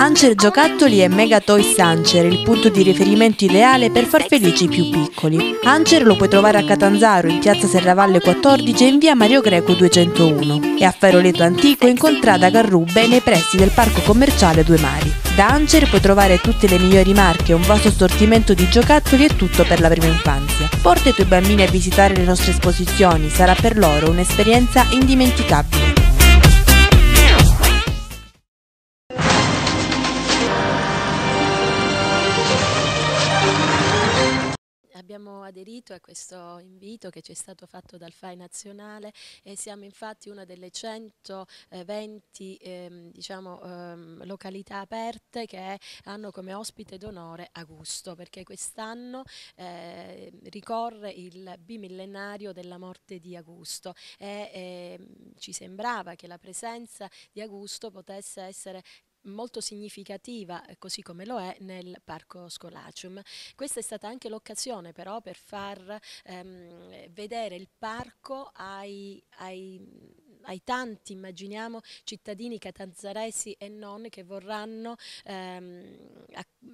Ancer Giocattoli è Mega Toys Ancer, il punto di riferimento ideale per far felici i più piccoli. Ancer lo puoi trovare a Catanzaro, in piazza Serravalle 14 e in via Mario Greco 201 e a Ferroleto Antico in contrada Garrubbe nei pressi del parco commerciale Due Mari. Da Ancer puoi trovare tutte le migliori marche, un vasto assortimento di giocattoli e tutto per la prima infanzia. Porta i tuoi bambini a visitare le nostre esposizioni, sarà per loro un'esperienza indimenticabile. abbiamo aderito a questo invito che ci è stato fatto dal FAI nazionale e siamo infatti una delle 120 eh, ehm, diciamo, ehm, località aperte che hanno come ospite d'onore Augusto perché quest'anno eh, ricorre il bimillenario della morte di Augusto e eh, ci sembrava che la presenza di Augusto potesse essere molto significativa, eh, così come lo è, nel Parco Scolacium. Questa è stata anche l'occasione però per far ehm, vedere il parco ai, ai ai tanti, immaginiamo, cittadini catanzaresi e non che vorranno ehm,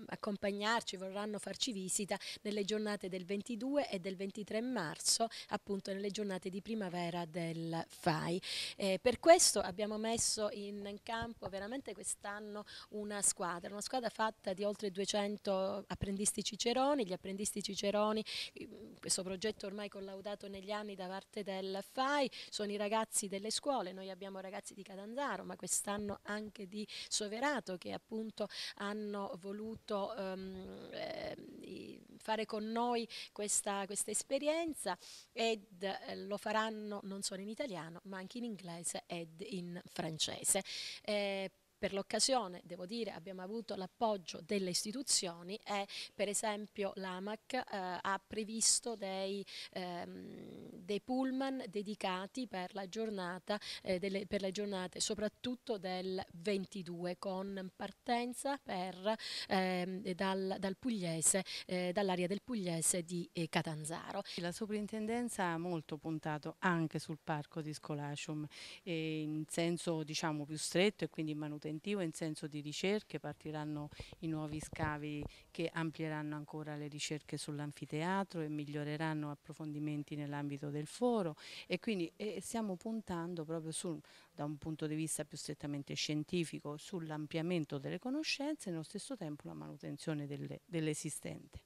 accompagnarci, vorranno farci visita nelle giornate del 22 e del 23 marzo, appunto nelle giornate di primavera del FAI. Eh, per questo abbiamo messo in campo veramente quest'anno hanno una squadra, una squadra fatta di oltre 200 apprendisti ciceroni, gli apprendisti ciceroni, mm, questo progetto ormai collaudato negli anni da parte del FAI, sono i ragazzi delle scuole, noi abbiamo ragazzi di Catanzaro ma quest'anno anche di Soverato che appunto hanno voluto ehm, eh, fare con noi questa, questa esperienza ed eh, lo faranno non solo in italiano ma anche in inglese ed in francese. Eh, per l'occasione, devo dire, abbiamo avuto l'appoggio delle istituzioni e per esempio l'AMAC eh, ha previsto dei, ehm, dei, pullman dedicati per, la giornata, eh, delle, per le giornate soprattutto del 22 con partenza per, ehm, dal, dal Pugliese, eh, dall'area del Pugliese di eh, Catanzaro. La soprintendenza ha molto puntato anche sul parco di Scolacium eh, in senso diciamo più stretto e quindi in manutenzione incentivo in senso di ricerche, partiranno i nuovi scavi che amplieranno ancora le ricerche sull'anfiteatro e miglioreranno approfondimenti nell'ambito del foro e quindi e stiamo puntando proprio su, da un punto di vista più strettamente scientifico sull'ampliamento delle conoscenze e nello stesso tempo la manutenzione dell'esistente.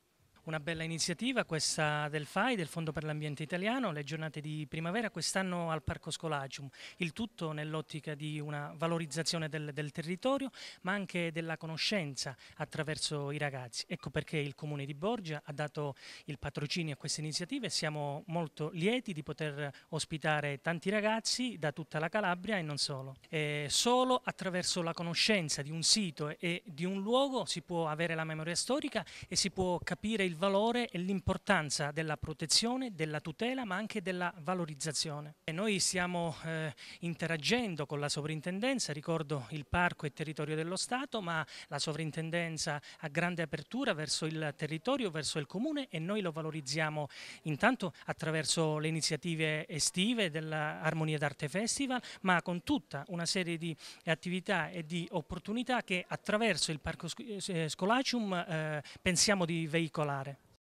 Una bella iniziativa questa del FAI, del Fondo per l'Ambiente Italiano, le giornate di primavera quest'anno al Parco Scolacium, il tutto nell'ottica di una valorizzazione del, del, territorio ma anche della conoscenza attraverso i ragazzi. Ecco perché il Comune di Borgia ha dato il patrocinio a queste iniziative e siamo molto lieti di poter ospitare tanti ragazzi da tutta la Calabria e non solo. E solo attraverso la conoscenza di un sito e di un luogo si può avere la memoria storica e si può capire il valore e l'importanza della protezione, della tutela ma anche della valorizzazione. E noi stiamo eh, interagendo con la sovrintendenza, ricordo il parco è territorio dello Stato ma la sovrintendenza ha grande apertura verso il territorio, verso il comune e noi lo valorizziamo intanto attraverso le iniziative estive dell'Armonia d'Arte Festival ma con tutta una serie di attività e di opportunità che attraverso il parco eh, scolacium eh, pensiamo di veicolare.